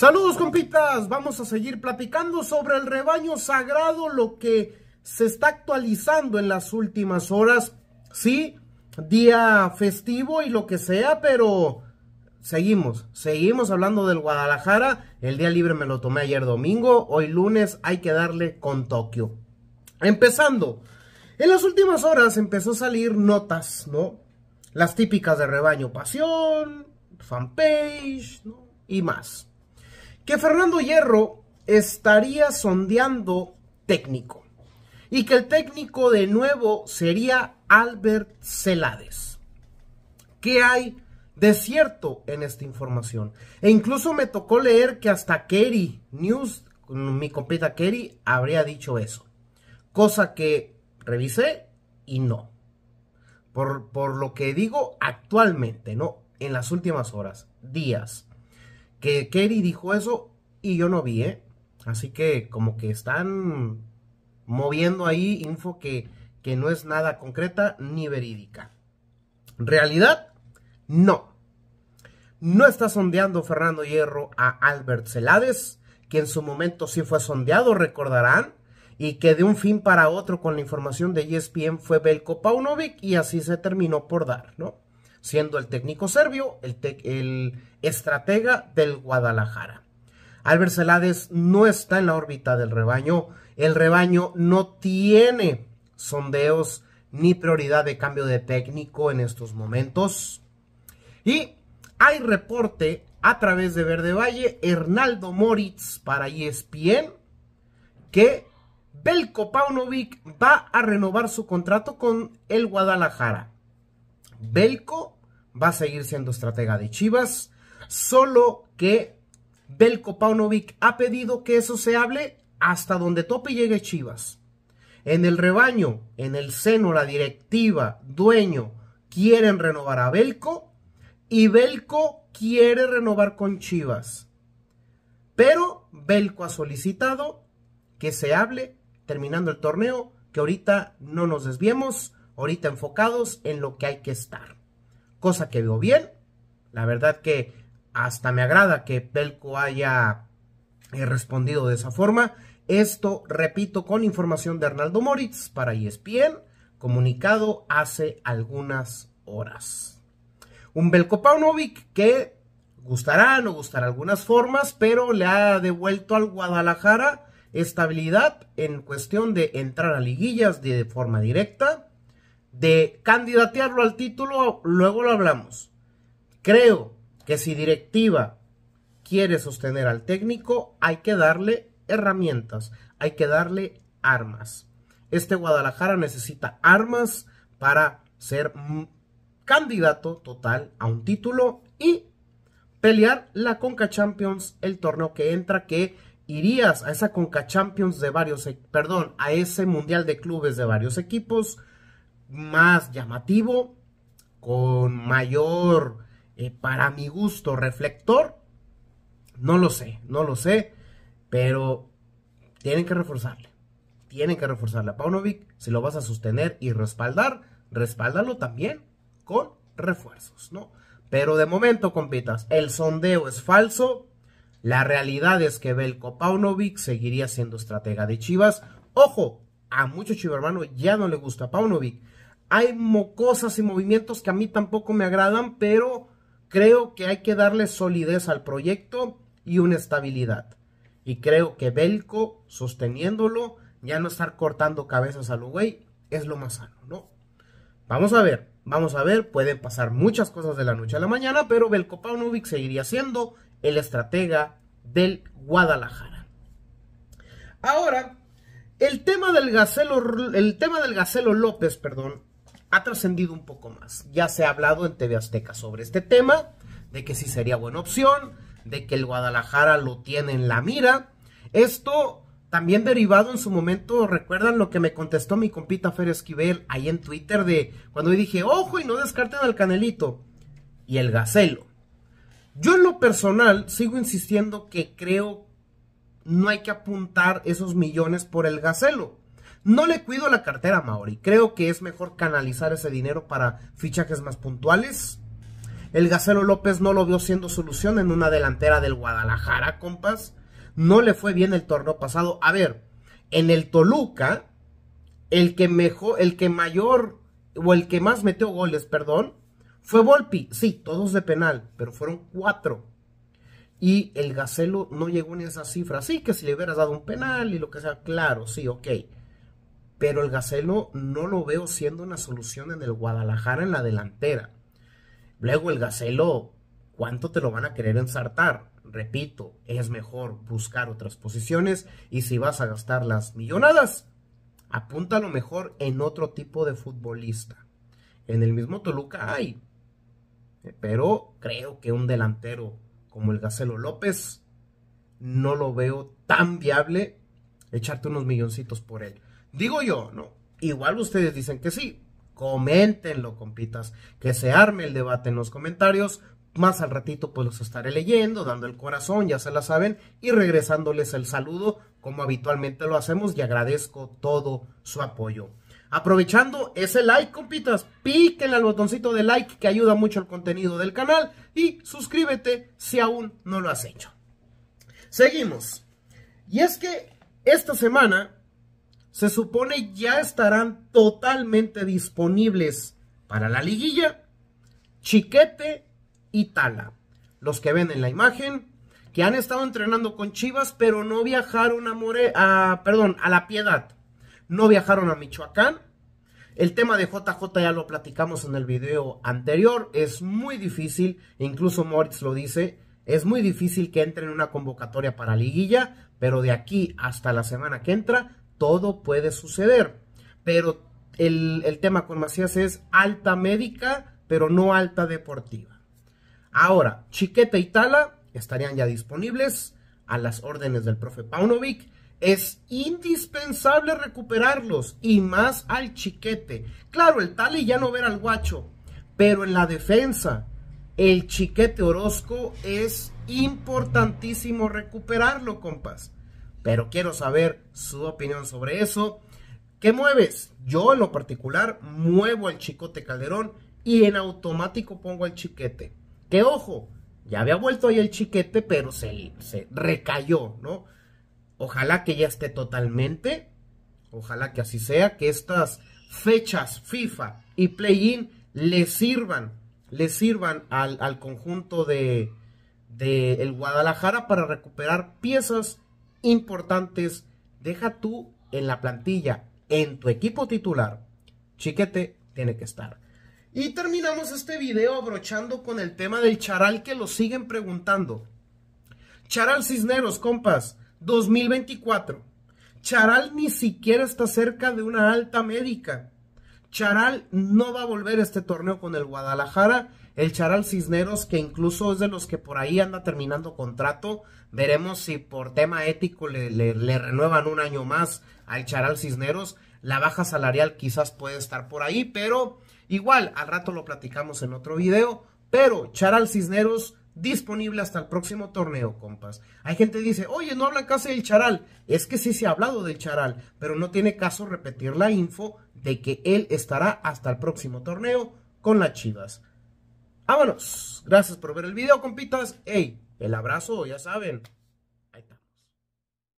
Saludos compitas, vamos a seguir platicando sobre el rebaño sagrado, lo que se está actualizando en las últimas horas. Sí, día festivo y lo que sea, pero seguimos, seguimos hablando del Guadalajara. El día libre me lo tomé ayer domingo, hoy lunes hay que darle con Tokio. Empezando, en las últimas horas empezó a salir notas, ¿no? Las típicas de rebaño pasión, fanpage y más que Fernando Hierro estaría sondeando técnico y que el técnico de nuevo sería Albert Celades. ¿Qué hay de cierto en esta información? E incluso me tocó leer que hasta Kerry News, mi compita Kerry, habría dicho eso. Cosa que revisé y no. Por, por lo que digo actualmente, ¿no? En las últimas horas, días que Kerry dijo eso y yo no vi, ¿eh? Así que como que están moviendo ahí info que, que no es nada concreta ni verídica. ¿Realidad? No. No está sondeando Fernando Hierro a Albert Celades, que en su momento sí fue sondeado, recordarán, y que de un fin para otro con la información de ESPN fue Belko Paunovic y así se terminó por dar, ¿no? siendo el técnico serbio el, estratega del Guadalajara. Albert Celades no está en la órbita del rebaño, el rebaño no tiene sondeos ni prioridad de cambio de técnico en estos momentos. Y hay reporte a través de Verde Valle, Hernaldo Moritz para ESPN, que Belko Paunovic va a renovar su contrato con el Guadalajara. Belko va a seguir siendo estratega de Chivas, solo que Belko Paunovic ha pedido que eso se hable hasta donde tope llegue Chivas. En el rebaño, en el seno, la directiva, dueño, quieren renovar a Belko y Belko quiere renovar con Chivas. Pero Belko ha solicitado que se hable terminando el torneo, que ahorita no nos desviemos, ahorita enfocados en lo que hay que estar cosa que veo bien. La verdad que hasta me agrada que Belco haya eh, respondido de esa forma. Esto, repito, con información de Arnaldo Moritz para ESPN, comunicado hace algunas horas. Un Belco Paunovic que gustará, no gustará algunas formas, pero le ha devuelto al Guadalajara estabilidad en cuestión de entrar a liguillas de forma directa de candidatearlo al título, luego lo hablamos. Creo que si directiva quiere sostener al técnico, hay que darle herramientas, hay que darle armas. Este Guadalajara necesita armas para ser candidato total a un título y pelear la Conca Champions, el torneo que entra, que irías a esa Conca Champions de varios, e, perdón, a ese Mundial de Clubes de varios equipos más llamativo, con mayor, eh, para mi gusto, reflector. No lo sé, no lo sé, pero tienen que reforzarle. Tienen que reforzarle a Paunovic. Si lo vas a sostener y respaldar, respáldalo también con refuerzos, ¿no? Pero de momento, compitas, el sondeo es falso. La realidad es que Belko Paunovic seguiría siendo estratega de Chivas. Ojo, a muchos hermano ya no le gusta Paunovic. Hay mocosas y movimientos que a mí tampoco me agradan, pero creo que hay que darle solidez al proyecto y una estabilidad. Y creo que Belco, sosteniéndolo, ya no estar cortando cabezas al güey, es lo más sano, ¿no? Vamos a ver, vamos a ver, pueden pasar muchas cosas de la noche a la mañana, pero Belco Paunovic seguiría siendo el estratega del Guadalajara. Ahora, el tema del Gacelo, el tema del López, perdón, ha trascendido un poco más. Ya se ha hablado en TV Azteca sobre este tema, de que sí sería buena opción, de que el Guadalajara lo tiene en la mira. Esto también derivado en su momento, recuerdan lo que me contestó mi compita Fer Esquivel ahí en Twitter de cuando dije, ojo y no descarten al Canelito y el Gacelo. Yo en lo personal sigo insistiendo que creo no hay que apuntar esos millones por el gacelo. No le cuido la cartera, Maori. Creo que es mejor canalizar ese dinero para fichajes más puntuales. El Gacelo López no lo vio siendo solución en una delantera del Guadalajara, compas. No le fue bien el torneo pasado. A ver, en el Toluca, el que mejor, el que mayor, o el que más metió goles, perdón, fue Volpi. Sí, todos de penal, pero fueron cuatro. Y el Gacelo no llegó ni esa cifra. Sí, que si le hubieras dado un penal y lo que sea, claro, sí, ok. Pero el Gacelo no lo veo siendo una solución en el Guadalajara en la delantera. Luego el Gacelo, ¿cuánto te lo van a querer ensartar? Repito, es mejor buscar otras posiciones y si vas a gastar las millonadas, apunta lo mejor en otro tipo de futbolista. En el mismo Toluca hay, eh, pero creo que un delantero como el Gacelo López, no lo veo tan viable echarte unos milloncitos por él. Digo yo, no. Igual ustedes dicen que sí. Coméntenlo, compitas. Que se arme el debate en los comentarios. Más al ratito pues los estaré leyendo, dando el corazón, ya se la saben, y regresándoles el saludo como habitualmente lo hacemos y agradezco todo su apoyo. Aprovechando ese like, compitas, píquenle al botoncito de like que ayuda mucho al contenido del canal y suscríbete si aún no lo has hecho. Seguimos. Y es que esta semana se supone ya estarán totalmente disponibles para la liguilla Chiquete y Tala. Los que ven en la imagen, que han estado entrenando con Chivas, pero no viajaron a perdón, a La Piedad no viajaron a Michoacán. El tema de JJ ya lo platicamos en el video anterior, es muy difícil, incluso Moritz lo dice, es muy difícil que entre en una convocatoria para liguilla, pero de aquí hasta la semana que entra, todo puede suceder. Pero el, tema con Macías es alta médica, pero no alta deportiva. Ahora, Chiqueta y Tala estarían ya disponibles a las órdenes del profe Paunovic es indispensable recuperarlos y más al chiquete. Claro, el tal y ya no ver al guacho, pero en la defensa, el chiquete Orozco es importantísimo recuperarlo, compas. Pero quiero saber su opinión sobre eso. ¿Qué mueves? Yo en lo particular muevo al chicote Calderón y en automático pongo al chiquete. Que ojo, ya había vuelto ahí el chiquete, pero se, se recayó, ¿no? Ojalá que ya esté totalmente. Ojalá que así sea. Que estas fechas FIFA y play-in le sirvan. Le sirvan al, conjunto de, de el Guadalajara para recuperar piezas importantes. Deja tú en la plantilla, en tu equipo titular. Chiquete tiene que estar. Y terminamos este video abrochando con el tema del charal que lo siguen preguntando. Charal Cisneros, compas, 2024. Charal ni siquiera está cerca de una alta médica. Charal no va a volver este torneo con el Guadalajara. El Charal Cisneros, que incluso es de los que por ahí anda terminando contrato, veremos si por tema ético le, le renuevan un año más al Charal Cisneros. La baja salarial quizás puede estar por ahí, pero igual al rato lo platicamos en otro video. Pero Charal Cisneros disponible hasta el próximo torneo, compas. Hay gente que dice, oye, no hablan casi del charal. Es que sí se ha hablado del charal, pero no tiene caso repetir la info de que él estará hasta el próximo torneo con las chivas. Vámonos. Gracias por ver el video, compitas. Ey, el abrazo, ya saben.